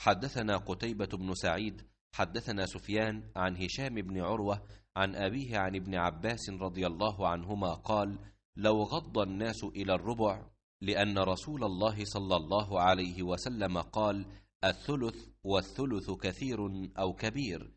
حدثنا قتيبة بن سعيد حدثنا سفيان عن هشام بن عروة عن أبيه عن ابن عباس رضي الله عنهما قال لو غض الناس إلى الربع لأن رسول الله صلى الله عليه وسلم قال الثلث والثلث كثير أو كبير